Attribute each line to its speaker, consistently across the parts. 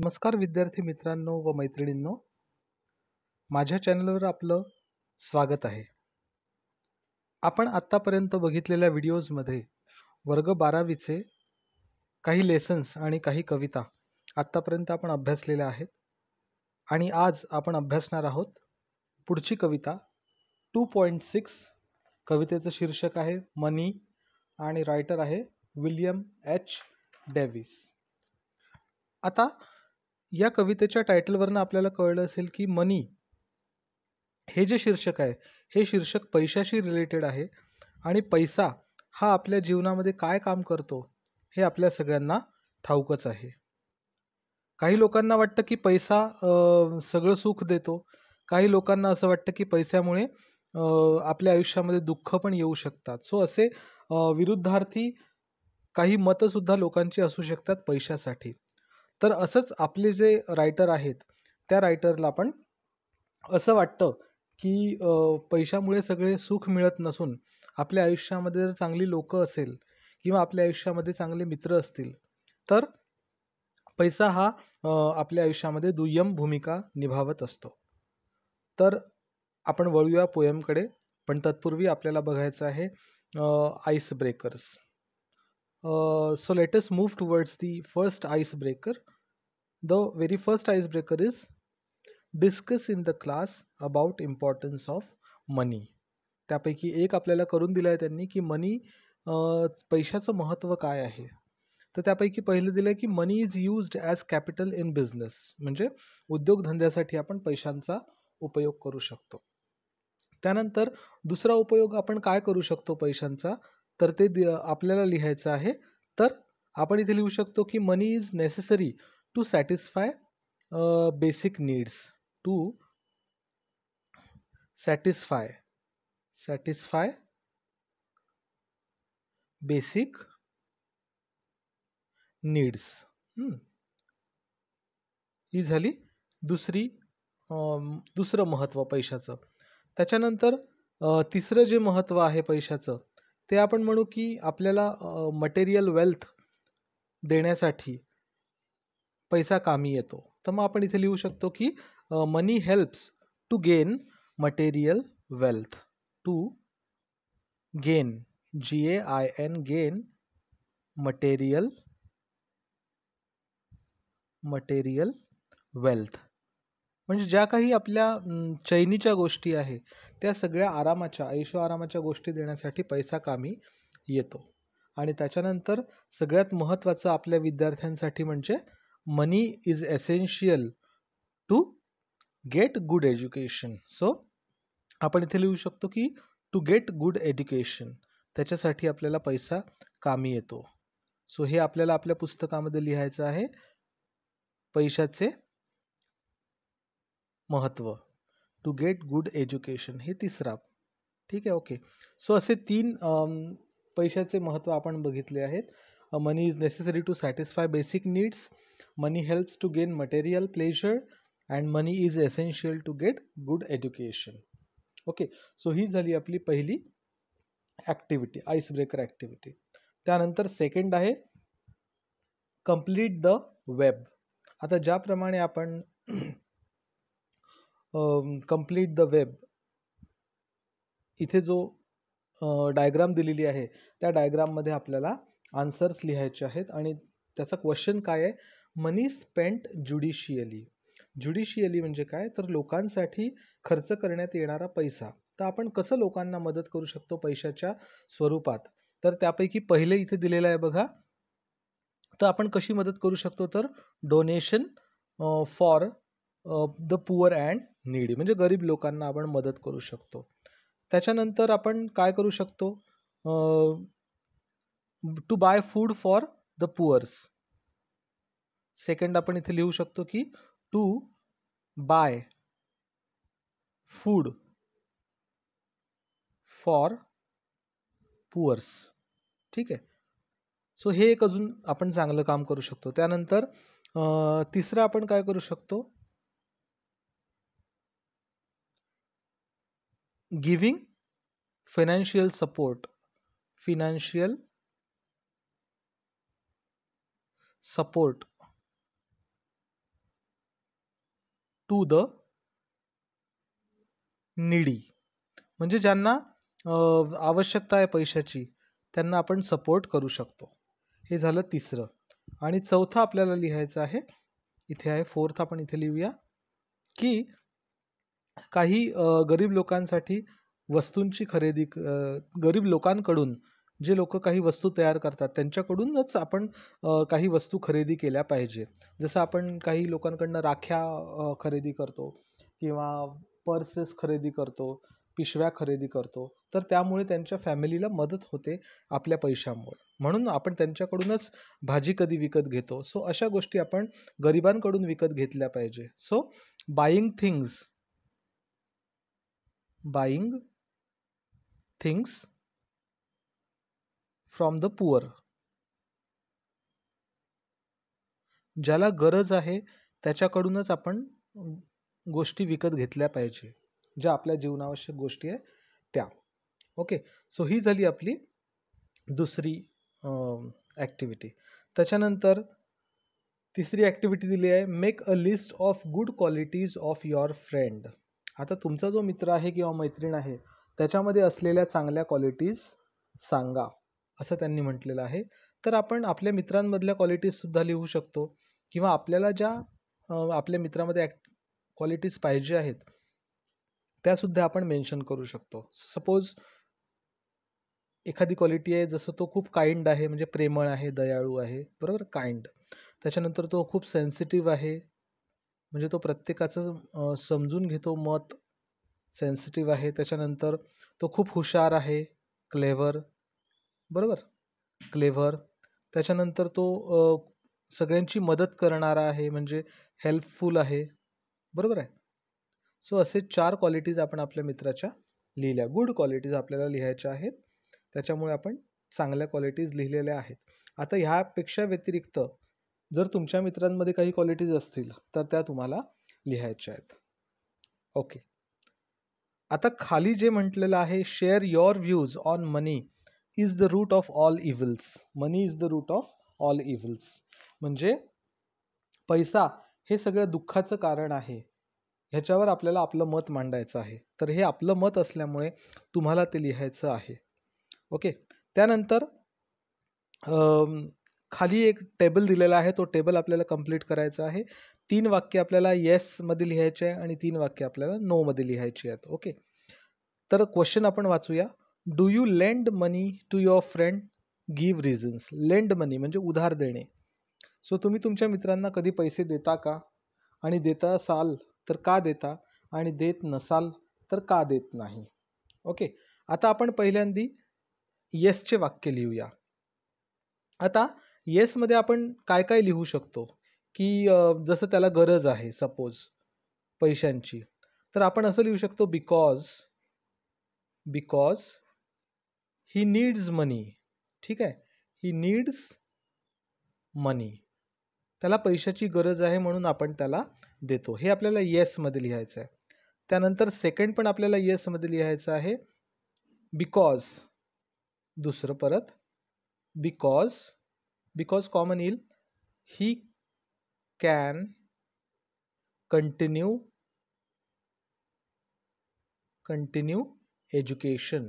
Speaker 1: नमस्कार विद्यार्थी मित्रांनो व मैत्रिणींनो माझ्या चॅनलवर आपलं स्वागत आहे आपण आत्तापर्यंत बघितलेल्या व्हिडिओजमध्ये वर्ग बारावीचे काही लेसन्स आणि काही कविता आत्तापर्यंत आपण अभ्यासलेल्या आहेत आणि आज आपण अभ्यासणार आहोत पुढची कविता टू पॉईंट सिक्स कवितेचं शीर्षक आहे मनी आणि रायटर आहे विलियम एच डेव्हिस आता या कवितेच्या टायटलवरनं आपल्याला कळलं असेल की मनी हे जे शीर्षक आहे हे शीर्षक पैशाशी रिलेटेड आहे आणि पैसा हा आपल्या जीवनामध्ये काय काम करतो हे आपल्या सगळ्यांना ठाऊकच आहे काही लोकांना वाटतं की पैसा सगळं सुख देतो काही लोकांना असं वाटतं की पैशामुळे आपल्या आयुष्यामध्ये दुःख पण येऊ शकतात सो असे विरुद्धार्थी काही मतंसुद्धा लोकांची असू शकतात पैशासाठी तर असंच आपले जे रायटर आहेत त्या रायटरला पण असं वाटतं की पैशामुळे सगळे सुख मिळत नसून आपल्या आयुष्यामध्ये जर चांगली लोकं असेल किंवा आपल्या आयुष्यामध्ये चांगले मित्र असतील तर पैसा हा आपल्या आयुष्यामध्ये दुय्यम भूमिका निभावत असतो तर आपण वळूया पोयमकडे पण तत्पूर्वी आपल्याला बघायचं आहे ice breakers so latest move towards the first ice breaker the very first icebreaker is discuss in the class about importance of money त्यापैकी एक आपल्याला करून दिलं आहे त्यांनी की मनी पैशाचं महत्त्व काय आहे तर त्यापैकी पहिलं दिलं आहे की money is used as capital in business म्हणजे उद्योगधंद्यासाठी आपण पैशांचा उपयोग करू शकतो त्यानंतर दुसरा उपयोग आपण काय करू शकतो पैशांचा तर ते आपल्याला लिहायचं आहे तर आपण इथे लिहू शकतो की money is necessary to satisfy basic needs to satisfy satisfy basic needs ही झाली दुसरी दुसरं महत्त्व पैशाचं त्याच्यानंतर तिसरं जे महत्त्व आहे पैशाचं ते आपण म्हणू की आपल्याला मटेरियल वेल्थ देण्यासाठी पैसा कामी येतो तर मग आपण इथे लिहू शकतो की money helps to gain material wealth to gain G A I N gain material material wealth म्हणजे ज्या काही आपल्या चैनीच्या गोष्टी आहे त्या सगळ्या आरामाच्या ऐशो आरामाच्या गोष्टी देण्यासाठी पैसा कामी येतो आणि त्याच्यानंतर सगळ्यात महत्त्वाचं आपल्या विद्यार्थ्यांसाठी म्हणजे money is essential to get good education so आपण इथे लिहू शकतो की टू गेट गुड एज्युकेशन त्याच्यासाठी आपल्याला पैसा कामी येतो सो हे आपल्याला आपल्या पुस्तकामध्ये लिहायचं आहे पैशाचे महत्त्व टू गेट गुड एज्युकेशन हे तिसरा ठीक आहे ओके सो असे तीन पैशाचे महत्त्व आपण बघितले आहेत money is necessary to satisfy basic needs money helps to gain material pleasure and money is essential to get good education okay so ही झाली आपली पहिली ॲक्टिव्हिटी आईस ब्रेकर ॲक्टिव्हिटी त्यानंतर सेकंड आहे कम्प्लीट द वेब आता ज्याप्रमाणे आपण complete the web इथे जो डायग्राम दिलेली आहे त्या डायग्राममध्ये आपल्याला आन्सर्स लिहायचे आहेत आणि त्याचा क्वेश्चन काय आहे मनी स्पेंट ज्युडिशियली ज्युडिशियली म्हणजे काय तर लोकांसाठी खर्च करण्यात येणारा पैसा तर आपण कसं लोकांना मदत करू शकतो पैशाच्या स्वरूपात तर त्यापैकी पहिले इथे दिलेलं आहे बघा तर आपण कशी मदत करू शकतो तर donation for the poor and need म्हणजे गरीब लोकांना आपण मदत करू शकतो त्याच्यानंतर आपण काय करू शकतो to buy food for the poors second आपण इथे लिहू शकतो की to buy food for poors ठीक आहे सो हे एक अजून आपण चांगलं काम करू शकतो त्यानंतर तिसरं आपण काय करू शकतो giving financial support financial support to the needy म्हणजे ज्यांना आवश्यकता आहे पैशाची त्यांना आपण सपोर्ट करू शकतो हे झालं तिसरं आणि चौथं आपल्याला लिहायचं आहे इथे आहे फोर्थ आपण इथे लिहूया की काही गरीब लोकांसाठी वस्तूंची खरेदी गरीब लोकांकडून जे लोक काही वस्तू तयार करतात त्यांच्याकडूनच आपण काही वस्तू खरेदी केल्या पाहिजे जसं आपण काही लोकांकडनं राख्या खरेदी करतो किंवा पर्सेस खरेदी करतो पिशव्या खरेदी करतो तर त्यामुळे त्यांच्या फॅमिलीला मदत होते आपल्या पैशामुळे म्हणून आपण त्यांच्याकडूनच भाजी कधी विकत घेतो सो अशा गोष्टी आपण गरिबांकडून विकत घेतल्या पाहिजे so buying things buying things from the poor ज्याला गरज आहे त्याच्याकडूनच आपण गोष्टी विकत घेतल्या पाहिजे ज्या आपल्या जीवनावश्यक गोष्टी आहे त्या ओके सो ही झाली आपली दुसरी ॲक्टिव्हिटी त्याच्यानंतर तिसरी ॲक्टिव्हिटी दिली आहे make a list of good qualities of your friend आता तुमचा जो मित्र आहे किंवा मैत्रीण आहे त्याच्यामध्ये असलेल्या चांगल्या क्वालिटीज सांगा असं त्यांनी म्हटलेलं आहे तर आपण आपल्या मित्रांमधल्या क्वालिटीजसुद्धा लिहू शकतो किंवा आपल्याला ज्या आपल्या मित्रामध्ये ॲक्ट क्वालिटीज पाहिजे आहेत त्यासुद्धा आपण मेन्शन करू शकतो सपोज एखादी क्वालिटी आहे जसं तो खूप काइंड आहे म्हणजे प्रेमळ आहे दयाळू आहे बरोबर काइंड त्याच्यानंतर तो खूप सेन्सिटिव्ह आहे म्हणजे तो प्रत्येकाचं समजून घेतो मत सेन्सिटिव्ह आहे त्याच्यानंतर तो खूप हुशार आहे क्लेवर बरोबर क्लेव्हर त्याच्यानंतर तो सगळ्यांची मदत करणारा आहे म्हणजे हेल्पफुल आहे बरोबर आहे सो असे चार क्वालिटीज आपण आपल्या मित्राच्या लिहिल्या गुड क्वालिटीज आपल्याला लिहायच्या आहेत त्याच्यामुळे आपण चांगल्या क्वालिटीज लिहिलेल्या आहेत आता ह्यापेक्षा व्यतिरिक्त जर तुमच्या मित्रांमध्ये काही क्वालिटीज असतील तर त्या तुम्हाला लिहायच्या आहेत ओके आता खाली जे म्हटलेलं आहे share your views on money is the root of all evils money is the root of all evils म्हणजे पैसा हे सगळं दुःखाचं कारण आहे ह्याच्यावर आपल्याला आपलं मत मांडायचं आहे तर हे आपलं मत असल्यामुळे तुम्हाला ते लिहायचं आहे ओके त्यानंतर खाली एक टेबल दिलेला आहे तो टेबल आपल्याला कंप्लीट करायचा आहे तीन वाक्य आपल्याला येसमध्ये लिहायचे आहे आणि तीन वाक्य आपल्याला नोमध्ये लिहायची आहेत ओके तर क्वेश्चन आपण वाचूया do you lend money to your friend give reasons lend money म्हणजे उधार देणे सो तुम्ही तुमच्या मित्रांना कधी पैसे देता का आणि देता असाल तर का देता आणि देत नसाल तर का देत नाही ओके आता आपण पहिल्यांदी येसचे वाक्य लिहूया आता येसमध्ये आपण काय काय लिहू शकतो की जसं त्याला गरज आहे सपोज पैशांची तर आपण असं लिहू शकतो because because he needs money ठीक आहे ही नीड्स मनी त्याला पैशाची गरज आहे म्हणून आपण त्याला देतो हे आपल्याला येसमध्ये लिहायचं आहे त्यानंतर सेकंड पण आपल्याला येसमध्ये लिहायचं आहे बिकॉज दुसरं परत बिकॉज बिकॉज कॉमन येईल he can continue continue education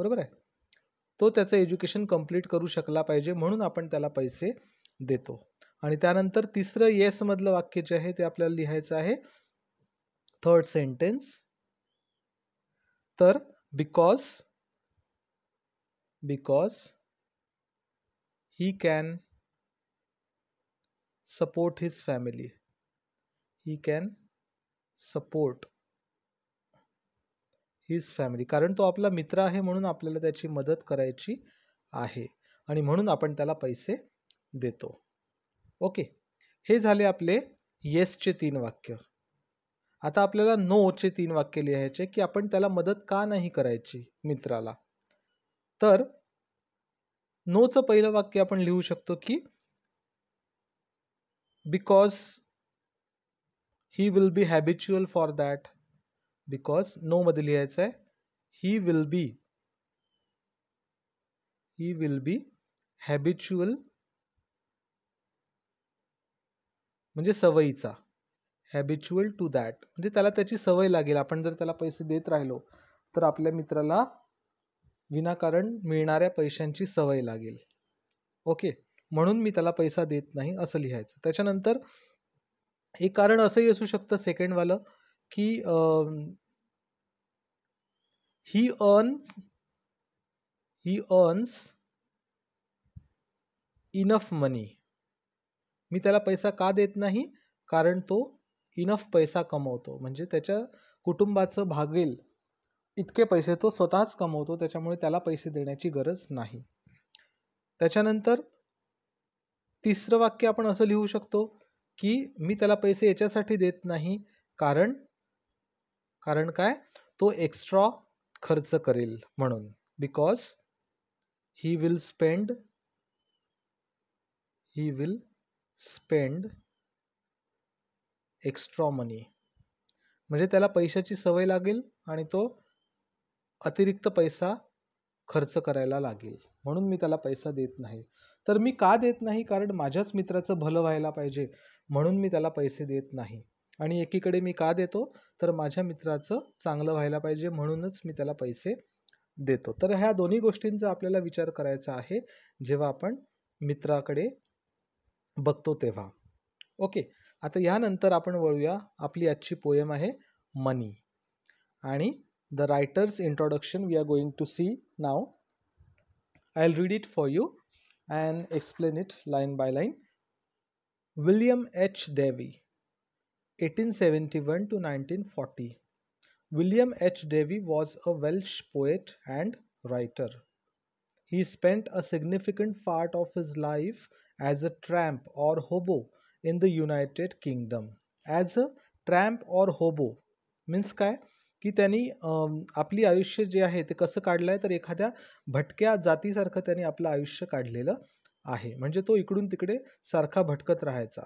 Speaker 1: बरोबर आहे तो त्याचं एज्युकेशन कंप्लीट करू शकला पाहिजे म्हणून आपण त्याला पैसे देतो आणि त्यानंतर तिसरं येसमधलं वाक्य जे आहे ते आपल्याला लिहायचं आहे थर्ड सेंटेन्स तर because because he can support his family he can support his family कारण तो आपला मित्र आहे म्हणून आपल्याला त्याची मदत करायची आहे आणि म्हणून आपण त्याला पैसे देतो ओके हे झाले आपले येसचे तीन वाक्य आता आपल्याला नोचे तीन वाक्य लिहायचे की आपण त्याला मदत का नाही करायची मित्राला तर नोचं पहिलं वाक्य आपण लिहू शकतो की because he will be habitual for that because मध्ये लिहायचं आहे he will be he will be habitual म्हणजे सवयीचा हॅबिच्युअल टू दॅट म्हणजे त्याला त्याची सवय लागेल आपण जर त्याला पैसे देत राहिलो तर आपल्या मित्राला विनाकारण मिळणाऱ्या पैशांची सवय लागेल ओके म्हणून मी त्याला पैसा देत नाही असं लिहायचं त्याच्यानंतर एक कारण असंही असू शकतं सेकंडवालं की he earns he earns enough money मी त्याला पैसा का देत नाही कारण तो इनफ पैसा कमवतो म्हणजे त्याच्या कुटुंबाचं भागेल इतके पैसे तो स्वतःच कमवतो त्याच्यामुळे त्याला पैसे देण्याची गरज नाही त्याच्यानंतर तिसरं वाक्य आपण असं लिहू शकतो की मी त्याला पैसे याच्यासाठी देत नाही कारण कारण काय तो एक्स्ट्रा खर्च करेल म्हणून because he will spend he will spend extra money म्हणजे त्याला पैशाची सवय लागेल आणि तो अतिरिक्त पैसा खर्च करायला लागेल म्हणून मी त्याला पैसा देत नाही तर मी का देत नाही कारण माझ्याच मित्राचं भलं व्हायला पाहिजे म्हणून मी त्याला पैसे देत नाही आणि एकीकडे मी का देतो तर माझ्या मित्राचं चांगलं व्हायला पाहिजे म्हणूनच मी त्याला पैसे देतो तर ह्या दोन्ही गोष्टींचा आपल्याला विचार करायचा आहे जेव्हा आपण मित्राकडे बघतो तेव्हा ओके आता यानंतर आपण वळूया आपली आजची पोयम आहे मनी आणि the writer's introduction we are going to see now I will read it for you and explain it line by line William H Davies 1871 to 1940. William H Davies was a Welsh poet and writer he spent a significant part of his life as a tramp or hobo in the United Kingdom as a tramp or hobo means काय की त्यांनी आपली आयुष्य जे आहे ते कसं काढलं आहे तर एखाद्या भटक्या जातीसारखं त्यांनी आपलं आयुष्य काढलेलं आहे म्हणजे तो इकडून तिकडे सारखा भटकत राहायचा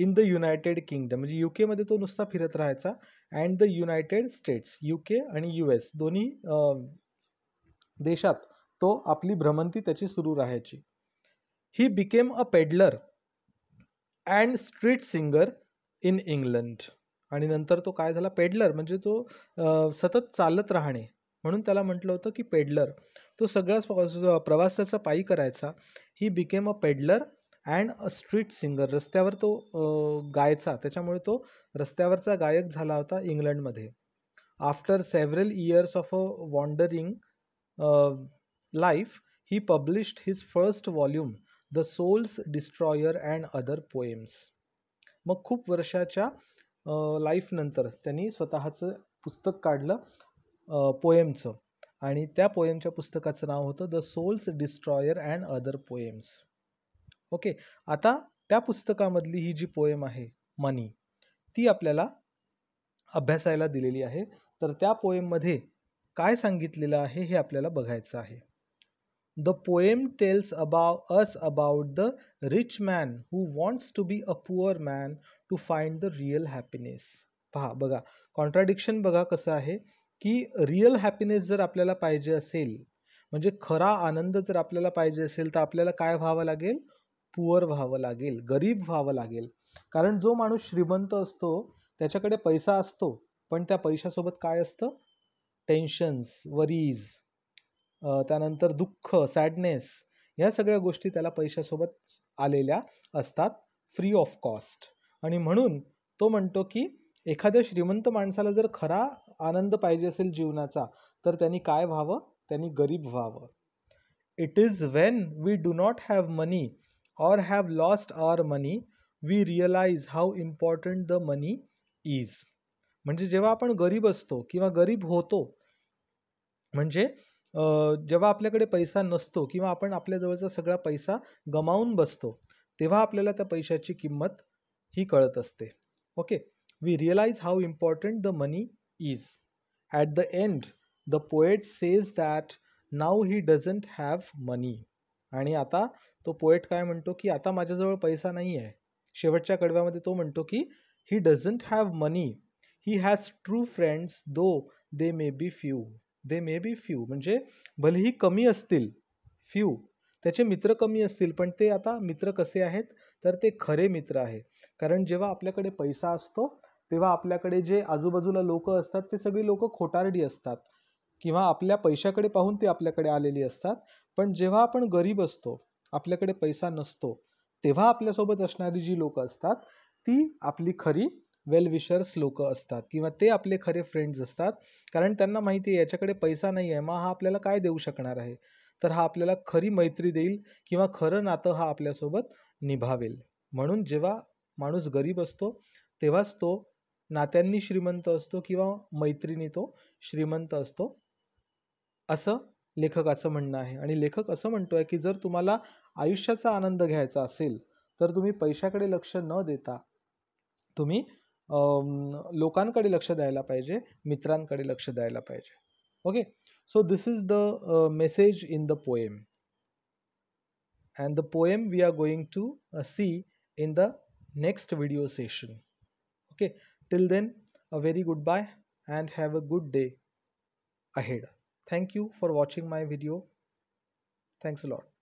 Speaker 1: इन द युनायटेड किंगडम म्हणजे यू केमध्ये तो नुसता फिरत राहायचा and the United States U K आणि यू एस दोन्ही देशात तो आपली भ्रमंती त्याची सुरू राहायची he became a peddler and street singer in England आणि नंतर तो काय झाला पेडलर म्हणजे तो सतत चालत राहणे म्हणून त्याला म्हटलं होतं की पेडलर तो सगळ्या प्रवास त्याचा पायी करायचा he became a peddler and a street singer रस्त्यावर तो गायचा त्याच्यामुळे तो रस्त्यावरचा गायक झाला होता इंग्लंडमध्ये after several years of a wandering life he published his first volume the soul's destroyer and other poems मग खूप वर्षाच्या लाईफनंतर त्यांनी स्वतःचं पुस्तक काढलं पोएमचं आणि त्या पोएमच्या पुस्तकाचं नाव होतं the soul's destroyer and other poems okay आता त्या पुस्तकामधली ही जी पोएम आहे मनी ती आपल्याला अभ्यासायला दिलेली आहे तर त्या पोएममध्ये काय सांगितलेलं आहे हे आपल्याला बघायचं आहे the poem tells above us about the rich man who wants to be a poor man to find the real happiness पहा बघा कॉन्ट्राडिक्शन बघा कसं आहे की रिअल हॅपीनेस जर आपल्याला पाहिजे असेल म्हणजे खरा आनंद जर आपल्याला पाहिजे असेल तर आपल्याला काय व्हावं लागेल पुअर व्हावं लागेल गरीब व्हावं लागेल कारण जो माणूस श्रीमंत असतो त्याच्याकडे पैसा असतो पण त्या पैशासोबत काय असतं टेन्शन्स वरीज त्यानंतर दुःख सॅडनेस ह्या सगळ्या गोष्टी त्याला पैशासोबत आलेल्या असतात फ्री ऑफ कॉस्ट आणि म्हणून तो म्हणतो की एखाद्या श्रीमंत माणसाला जर खरा आनंद पाहिजे असेल जीवनाचा तर त्यांनी काय व्हावं त्यांनी गरीब व्हावं it is when we do not have money or have lost our money we realize how important the money is म्हणजे जेव्हा आपण गरीब असतो किंवा गरीब होतो म्हणजे जेव्हा आपल्याकडे पैसा नसतो किंवा आपण आपल्याजवळचा सगळा पैसा गमावून बसतो तेव्हा आपल्याला त्या पैशाची किंमत ही कळत असते okay we realize how important the money is at the end the poet says that now he doesn't have money आणि आता तो पोएट काय म्हणतो की आता माझ्याजवळ पैसा नाही आहे शेवटच्या कडव्यामध्ये तो म्हणतो की he doesn't have money he has true friends though they may be few they may be few म्हणजे भलेही कमी असतील फ्यू त्याचे मित्र कमी असतील पण ते आता मित्र कसे आहेत तर ते खरे मित्र आहे कारण जेव्हा आपल्याकडे पैसा असतो तेव्हा आपल्याकडे जे आजूबाजूला लोक असतात ते सगळी लोक खोटारडी असतात किंवा आपल्या पैशाकडे पाहून ते आपल्याकडे आलेली असतात पण जेव्हा आपण गरीब असतो आपल्याकडे पैसा नसतो तेव्हा आपल्यासोबत असणारी जी लोकं असतात ती आपली खरी वेलविशर्स लोक असतात किंवा ते आपले खरे फ्रेंड्स असतात कारण त्यांना माहिती आहे याच्याकडे पैसा नाही आहे मग हा आपल्याला काय देऊ शकणार आहे तर हा आपल्याला खरी मैत्री देईल किंवा खरं नातं हा आपल्यासोबत निभावेल म्हणून जेव्हा माणूस गरीब असतो तेव्हाच तो नात्यांनी श्रीमंत असतो किंवा मैत्रिणी तो श्रीमंत असतो असं लेखकाचं म्हणणं आहे आणि लेखक असं म्हणतो आहे की जर तुम्हाला आयुष्याचा आनंद घ्यायचा असेल तर तुम्ही पैशाकडे लक्ष न देता तुम्ही लोकांकडे लक्ष द्यायला पाहिजे मित्रांकडे लक्ष द्यायला पाहिजे okay so this is the message in the poem and the poem we are going to see in the next video session okay till then a very goodbye and have a good day ahead Thank you for watching my video. Thanks a lot.